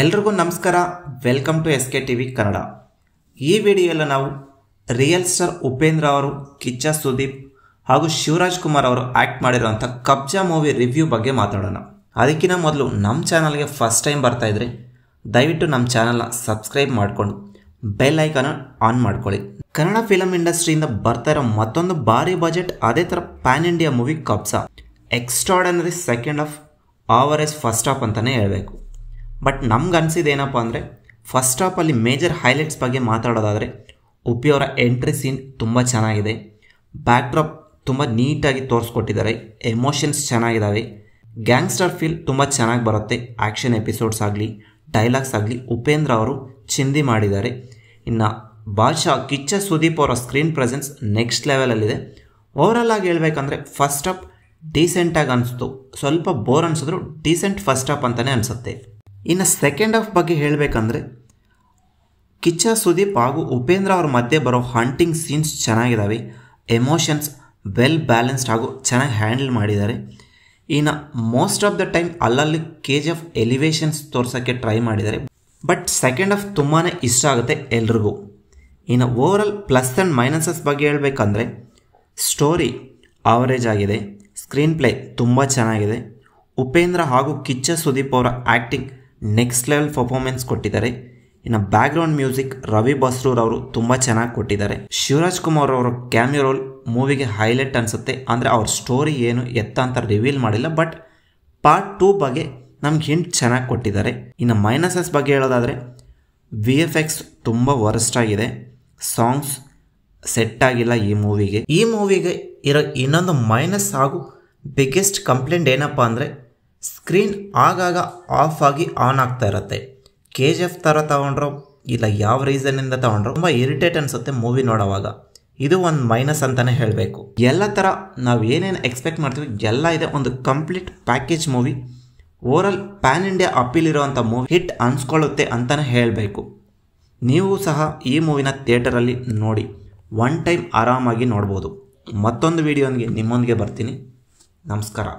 ಎಲ್ರಿಗೂ ನಮಸ್ಕಾರ welcome to S K T V Kannada ಈ ವಿಡಿಯೋಲ್ಲ ನಾವು ರಿಯಲ್ ಸ್ಟಾರ್ ಉಪೇಂದ್ರ ಅವರು ಕಿಚ್ಚ ಸುದೀಪ್ ಹಾಗೂ ಶಿವರಾಜ್ ಕುಮಾರ್ ಅವರು ಆ್ಯಕ್ಟ್ ಮಾಡಿರುವಂಥ ಕಬ್ಜಾ ಮೂವಿ ರಿವ್ಯೂ ಬಗ್ಗೆ ಮಾತಾಡೋಣ ಅದಕ್ಕಿಂತ ಮೊದಲು ನಮ್ಮ ಚಾನಲ್ಗೆ ಫಸ್ಟ್ ಟೈಮ್ ಬರ್ತಾ ಇದ್ರೆ ದಯವಿಟ್ಟು ನಮ್ಮ ಚಾನಲ್ನ ಸಬ್ಸ್ಕ್ರೈಬ್ ಮಾಡಿಕೊಂಡು ಬೆಲ್ ಐಕನ ಆನ್ ಮಾಡ್ಕೊಳ್ಳಿ ಕನ್ನಡ ಫಿಲಮ್ ಇಂಡಸ್ಟ್ರಿಯಿಂದ ಬರ್ತಾ ಇರೋ ಮತ್ತೊಂದು ಭಾರಿ ಬಜೆಟ್ ಅದೇ ಥರ pan India movie Kabzaa extraordinary second half over as first half ಅಂತಲೇ ಹೇಳಬೇಕು ಬಟ್ ನಮ್ಗೆ ಏನಪ್ಪ ಅಂದರೆ ಫಸ್ಟ್ ಹಾಫಲ್ಲಿ ಮೇಜರ್ ಹೈಲೈಟ್ಸ್ ಬಗ್ಗೆ ಮಾತಾಡೋದಾದರೆ ಉಪಿಯವರ ಎಂಟ್ರಿ ಸೀನ್ ತುಂಬ ಚೆನ್ನಾಗಿದೆ ಬ್ಯಾಕ್ ಡ್ರಾಪ್ ತುಂಬ ನೀಟಾಗಿ ತೋರಿಸ್ಕೊಟ್ಟಿದ್ದಾರೆ ಎಮೋಷನ್ಸ್ ಚೆನ್ನಾಗಿದ್ದಾವೆ ಗ್ಯಾಂಗ್ಸ್ಟರ್ ಫೀಲ್ ತುಂಬ ಚೆನ್ನಾಗಿ ಬರುತ್ತೆ ಆ್ಯಕ್ಷನ್ ಎಪಿಸೋಡ್ಸ್ ಆಗಲಿ ಡೈಲಾಗ್ಸ್ ಆಗಲಿ ಉಪೇಂದ್ರ ಅವರು ಚಿಂದಿ ಮಾಡಿದ್ದಾರೆ ಇನ್ನು ಬಾದಶಾ ಕಿಚ್ಚ ಸುದೀಪ್ ಅವರ ಸ್ಕ್ರೀನ್ ಪ್ರೆಸೆನ್ಸ್ ನೆಕ್ಸ್ಟ್ ಲೆವೆಲಲ್ಲಿದೆ ಓವರಲ್ ಆಗಿ ಹೇಳಬೇಕಂದ್ರೆ ಫಸ್ಟ್ ಅಪ್ ಡೀಸೆಂಟಾಗಿ ಅನಿಸ್ತು ಸ್ವಲ್ಪ ಬೋರ್ ಅನಿಸಿದ್ರು ಡೀಸೆಂಟ್ ಫಸ್ಟ್ ಅಪ್ ಅಂತಲೇ ಅನಿಸುತ್ತೆ ಇನ್ನು ಸೆಕೆಂಡ್ ಹಾಫ್ ಬಗ್ಗೆ ಹೇಳಬೇಕಂದ್ರೆ ಕಿಚ್ಚ ಸುದೀಪ್ ಹಾಗೂ ಉಪೇಂದ್ರ ಅವ್ರ ಮಧ್ಯೆ ಬರೋ ಹಂಟಿಂಗ್ ಸೀನ್ಸ್ ಚೆನ್ನಾಗಿದ್ದಾವೆ ಎಮೋಷನ್ಸ್ ವೆಲ್ ಬ್ಯಾಲೆನ್ಸ್ಡ್ ಹಾಗೂ ಚೆನ್ನಾಗಿ ಹ್ಯಾಂಡಲ್ ಮಾಡಿದ್ದಾರೆ ಇನ್ನು ಮೋಸ್ಟ್ ಆಫ್ ದ ಟೈಮ್ ಅಲ್ಲಲ್ಲಿ ಕೆ ಜಿ ಎಫ್ ಎಲಿವೇಶನ್ಸ್ ತೋರ್ಸೋಕ್ಕೆ ಟ್ರೈ ಮಾಡಿದ್ದಾರೆ ಬಟ್ ಸೆಕೆಂಡ್ ಆಫ್ ತುಂಬಾ ಇಷ್ಟ ಆಗುತ್ತೆ ಎಲ್ರಿಗೂ ಇನ್ನು ಓವರಲ್ ಪ್ಲಸ್ ಆ್ಯಂಡ್ ಮೈನಸಸ್ ಬಗ್ಗೆ ಹೇಳಬೇಕಂದ್ರೆ ಸ್ಟೋರಿ ಆವರೇಜ್ ಆಗಿದೆ ಸ್ಕ್ರೀನ್ ಪ್ಲೇ ತುಂಬ ಚೆನ್ನಾಗಿದೆ ಉಪೇಂದ್ರ ಹಾಗೂ ಕಿಚ್ಚ ಸುದೀಪ್ ಅವರ ಆ್ಯಕ್ಟಿಂಗ್ ನೆಕ್ಸ್ಟ್ ಲೆವೆಲ್ ಪರ್ಫಾರ್ಮೆನ್ಸ್ ಕೊಟ್ಟಿದ್ದಾರೆ ಇನ್ನು ಬ್ಯಾಕ್ ಗ್ರೌಂಡ್ ಮ್ಯೂಸಿಕ್ ರವಿ ಅವರು ತುಂಬ ಚೆನ್ನಾಗಿ ಕೊಟ್ಟಿದ್ದಾರೆ ಶಿವರಾಜ್ ಕುಮಾರ್ ಅವರ ಕ್ಯಾಮಿಯೋ ರೋಲ್ ಮೂವಿಗೆ ಹೈಲೈಟ್ ಅನಿಸುತ್ತೆ ಅಂದರೆ ಅವ್ರ ಸ್ಟೋರಿ ಏನು ಎತ್ತ ಅಂತ ರಿವೀಲ್ ಮಾಡಿಲ್ಲ ಬಟ್ ಪಾರ್ಟ್ ಟೂ ಬಗ್ಗೆ ನಮ್ಗೆ ಹಿಂಟ್ ಚೆನ್ನಾಗಿ ಕೊಟ್ಟಿದ್ದಾರೆ ಇನ್ನು ಮೈನಸಸ್ ಬಗ್ಗೆ ಹೇಳೋದಾದರೆ ವಿ ಎಫ್ ಎಕ್ಸ್ ತುಂಬ ವರ್ಸ್ಟ್ ಆಗಿದೆ ಸಾಂಗ್ಸ್ ಸೆಟ್ ಆಗಿಲ್ಲ ಈ ಮೂವಿಗೆ ಈ ಮೂವಿಗೆ ಇರೋ ಇನ್ನೊಂದು ಮೈನಸ್ ಹಾಗೂ ಬಿಗ್ಗೆಸ್ಟ್ ಕಂಪ್ಲೇಂಟ್ ಏನಪ್ಪ ಅಂದರೆ ಸ್ಕ್ರೀನ್ ಆಗಾಗ ಆಫ್ ಆಗಿ ಆನ್ ಆಗ್ತಾ ಇರುತ್ತೆ ಕೆ ಜಿ ಎಫ್ ಥರ ತಗೊಂಡ್ರೋ ಇಲ್ಲ ಯಾವ ರೀಸನಿಂದ ತಗೊಂಡ್ರೋ ತುಂಬ ಇರಿಟೇಟ್ ಅನಿಸುತ್ತೆ ಮೂವಿ ನೋಡೋವಾಗ ಇದು ಒಂದು ಮೈನಸ್ ಅಂತಲೇ ಹೇಳಬೇಕು ಎಲ್ಲ ಥರ ನಾವು ಏನೇನು ಎಕ್ಸ್ಪೆಕ್ಟ್ ಮಾಡ್ತೀವಿ ಎಲ್ಲ ಇದೆ ಒಂದು complete package movie overall pan India appeal ಇರುವಂಥ ಮೂವಿ ಹಿಟ್ ಅನ್ಸ್ಕೊಳ್ಳುತ್ತೆ ಅಂತಲೇ ಹೇಳಬೇಕು ನೀವು ಸಹ ಈ ಮೂವಿನ ಥಿಯೇಟರಲ್ಲಿ ನೋಡಿ ಒನ್ ಟೈಮ್ ಆರಾಮಾಗಿ ನೋಡ್ಬೋದು ಮತ್ತೊಂದು ವಿಡಿಯೋನಿಗೆ ನಿಮ್ಮೊಂದಿಗೆ ಬರ್ತೀನಿ ನಮಸ್ಕಾರ